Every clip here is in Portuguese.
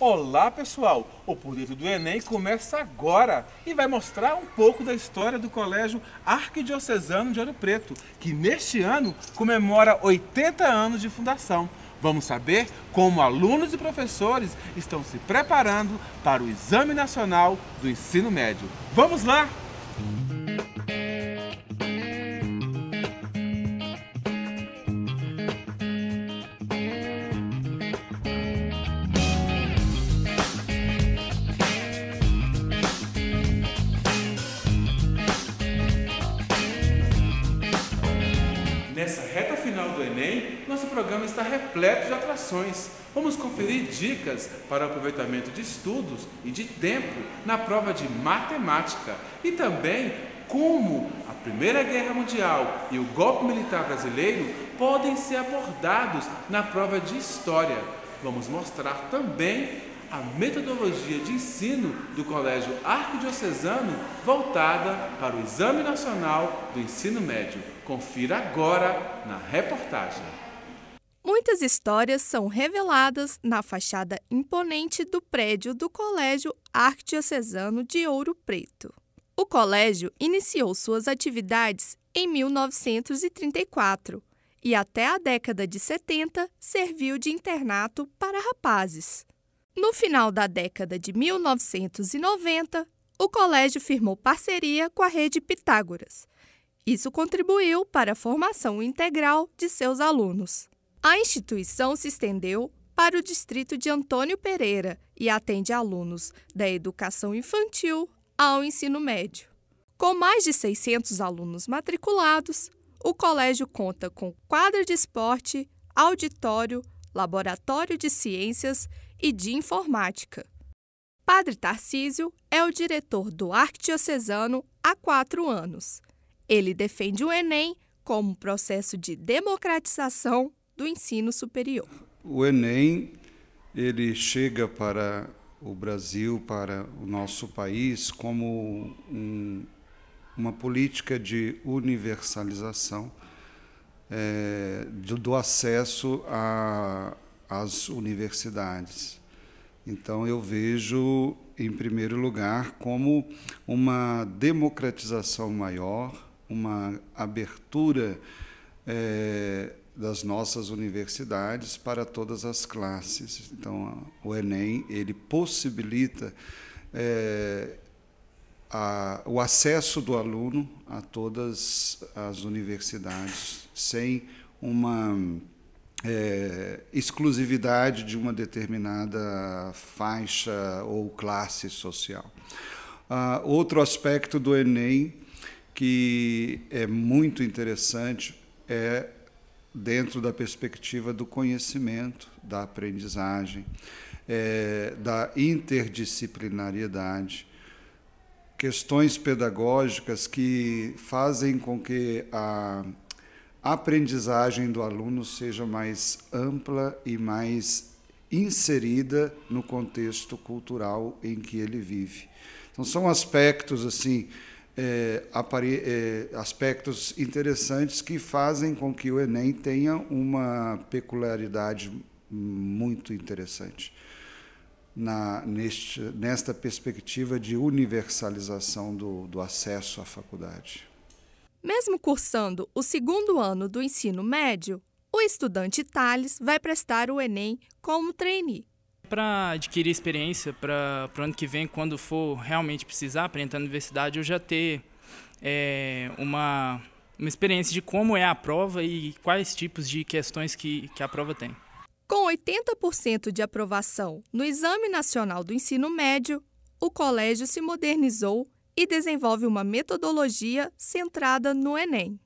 Olá pessoal, o Por do Enem começa agora e vai mostrar um pouco da história do Colégio Arquidiocesano de Ouro Preto, que neste ano comemora 80 anos de fundação. Vamos saber como alunos e professores estão se preparando para o Exame Nacional do Ensino Médio. Vamos lá! Nessa reta final do Enem, nosso programa está repleto de atrações. Vamos conferir dicas para o aproveitamento de estudos e de tempo na prova de matemática e também como a Primeira Guerra Mundial e o golpe militar brasileiro podem ser abordados na prova de história. Vamos mostrar também a metodologia de ensino do Colégio Arquidiocesano voltada para o Exame Nacional do Ensino Médio. Confira agora na reportagem. Muitas histórias são reveladas na fachada imponente do prédio do Colégio Arquidiocesano de Ouro Preto. O colégio iniciou suas atividades em 1934 e até a década de 70 serviu de internato para rapazes. No final da década de 1990, o colégio firmou parceria com a Rede Pitágoras, isso contribuiu para a formação integral de seus alunos. A instituição se estendeu para o distrito de Antônio Pereira e atende alunos da educação infantil ao ensino médio. Com mais de 600 alunos matriculados, o colégio conta com quadra de esporte, auditório, laboratório de ciências e de informática. Padre Tarcísio é o diretor do Arquidiocesano há quatro anos ele defende o Enem como processo de democratização do ensino superior. O Enem ele chega para o Brasil, para o nosso país, como um, uma política de universalização é, do, do, acesso às universidades. Então, eu vejo, em primeiro lugar, como uma democratização maior uma abertura é, das nossas universidades para todas as classes. Então, o Enem ele possibilita é, a, o acesso do aluno a todas as universidades sem uma é, exclusividade de uma determinada faixa ou classe social. Ah, outro aspecto do Enem que é muito interessante é dentro da perspectiva do conhecimento, da aprendizagem, é, da interdisciplinariedade, questões pedagógicas que fazem com que a aprendizagem do aluno seja mais ampla e mais inserida no contexto cultural em que ele vive. Então são aspectos assim é, é, aspectos interessantes que fazem com que o Enem tenha uma peculiaridade muito interessante na, neste, nesta perspectiva de universalização do, do acesso à faculdade. Mesmo cursando o segundo ano do ensino médio, o estudante Thales vai prestar o Enem como trainee para adquirir experiência para o ano que vem, quando for realmente precisar para entrar na universidade, eu já ter é, uma, uma experiência de como é a prova e quais tipos de questões que, que a prova tem. Com 80% de aprovação no Exame Nacional do Ensino Médio, o colégio se modernizou e desenvolve uma metodologia centrada no Enem.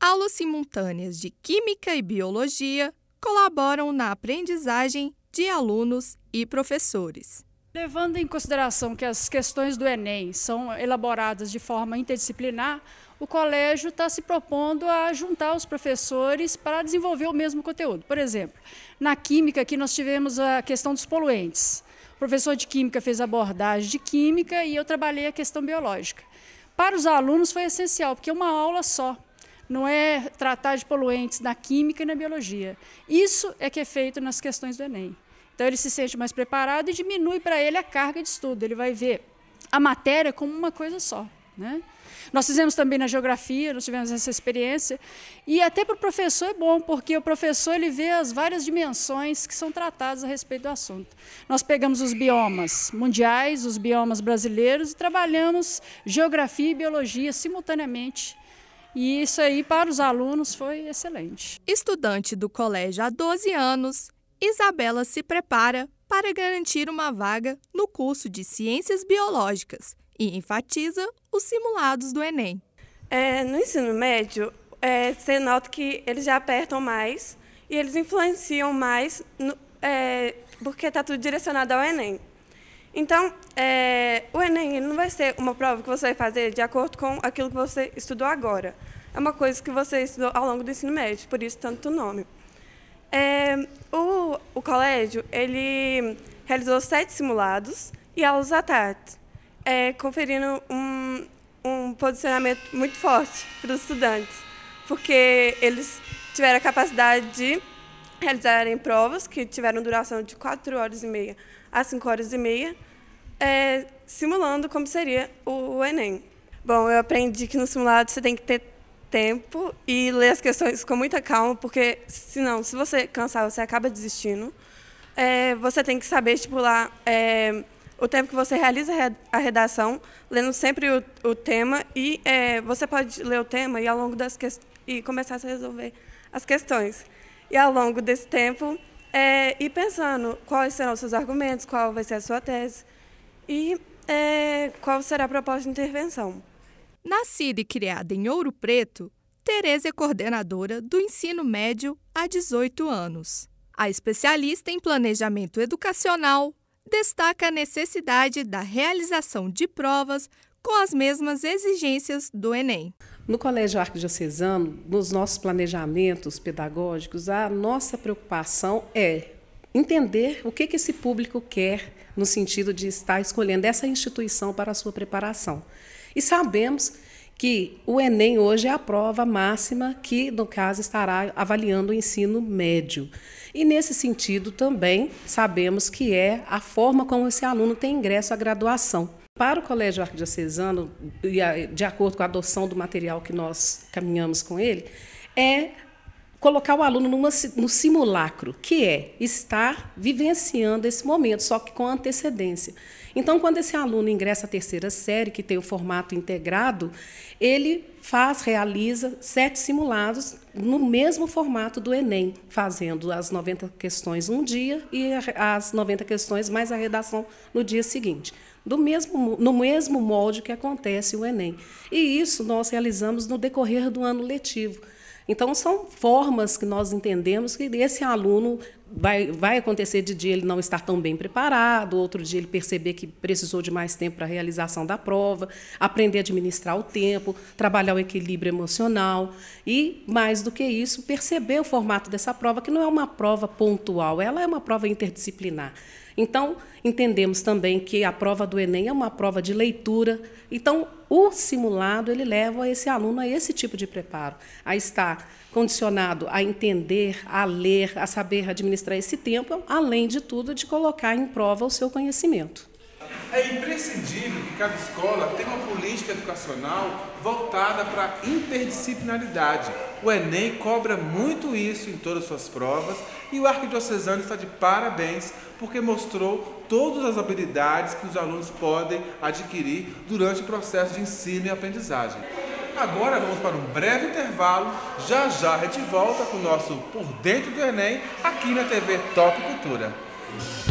Aulas simultâneas de Química e Biologia colaboram na aprendizagem de alunos e professores. Levando em consideração que as questões do Enem são elaboradas de forma interdisciplinar, o colégio está se propondo a juntar os professores para desenvolver o mesmo conteúdo. Por exemplo, na química aqui nós tivemos a questão dos poluentes. O professor de química fez abordagem de química e eu trabalhei a questão biológica. Para os alunos foi essencial, porque é uma aula só não é tratar de poluentes na química e na biologia. Isso é que é feito nas questões do Enem. Então ele se sente mais preparado e diminui para ele a carga de estudo. Ele vai ver a matéria como uma coisa só. Né? Nós fizemos também na geografia, nós tivemos essa experiência. E até para o professor é bom, porque o professor ele vê as várias dimensões que são tratadas a respeito do assunto. Nós pegamos os biomas mundiais, os biomas brasileiros e trabalhamos geografia e biologia simultaneamente. E isso aí para os alunos foi excelente. Estudante do colégio há 12 anos, Isabela se prepara para garantir uma vaga no curso de Ciências Biológicas e enfatiza os simulados do Enem. É, no ensino médio, é, você nota que eles já apertam mais e eles influenciam mais no, é, porque está tudo direcionado ao Enem. Então, é, o Enem não vai ser uma prova que você vai fazer de acordo com aquilo que você estudou agora. É uma coisa que você estudou ao longo do ensino médio, por isso tanto nome. É, o, o colégio ele realizou sete simulados e aulas à tarde, é, conferindo um, um posicionamento muito forte para os estudantes, porque eles tiveram a capacidade de realizarem provas que tiveram duração de 4 horas e meia a 5 horas e meia, é, simulando como seria o, o Enem. Bom, eu aprendi que no simulado você tem que ter tempo e ler as questões com muita calma, porque senão, se você é cansar, você acaba desistindo. É, você tem que saber estipular é, o tempo que você realiza a redação, lendo sempre o, o tema e é, você pode ler o tema e ao longo das e começar a resolver as questões. E ao longo desse tempo, é, ir pensando quais serão os seus argumentos, qual vai ser a sua tese e é, qual será a proposta de intervenção. Nascida e criada em Ouro Preto, Tereza é coordenadora do ensino médio há 18 anos. A especialista em planejamento educacional destaca a necessidade da realização de provas com as mesmas exigências do Enem. No Colégio Arquidiocesano, nos nossos planejamentos pedagógicos, a nossa preocupação é entender o que, esse público quer no sentido de estar escolhendo essa instituição para a sua preparação. E sabemos que o Enem hoje é a prova máxima que, no caso, estará avaliando o ensino médio. E, nesse sentido, também sabemos que é a forma como esse aluno tem ingresso à graduação. Para o Colégio Arquidiocesano, de acordo com a adoção do material que nós caminhamos com ele, é colocar o aluno numa, no simulacro, que é estar vivenciando esse momento, só que com antecedência. Então, quando esse aluno ingressa à terceira série, que tem o formato integrado, ele faz, realiza sete simulados no mesmo formato do Enem, fazendo as 90 questões um dia e as 90 questões mais a redação no dia seguinte. Do mesmo, no mesmo molde que acontece o Enem. E isso nós realizamos no decorrer do ano letivo. Então, são formas que nós entendemos que esse aluno vai, vai acontecer de dia ele não estar tão bem preparado, outro dia ele perceber que precisou de mais tempo para a realização da prova, aprender a administrar o tempo, trabalhar o equilíbrio emocional e, mais do que isso, perceber o formato dessa prova, que não é uma prova pontual, ela é uma prova interdisciplinar. Então, entendemos também que a prova do Enem é uma prova de leitura. Então, o simulado ele leva esse aluno a esse tipo de preparo, a estar condicionado a entender, a ler, a saber administrar esse tempo, além de tudo, de colocar em prova o seu conhecimento. É imprescindível que cada escola tenha uma política educacional voltada para a interdisciplinaridade. O Enem cobra muito isso em todas as suas provas e o Arquidiocesano está de parabéns porque mostrou todas as habilidades que os alunos podem adquirir durante o processo de ensino e aprendizagem. Agora vamos para um breve intervalo, já já a gente volta com o nosso Por Dentro do Enem aqui na TV Top Cultura.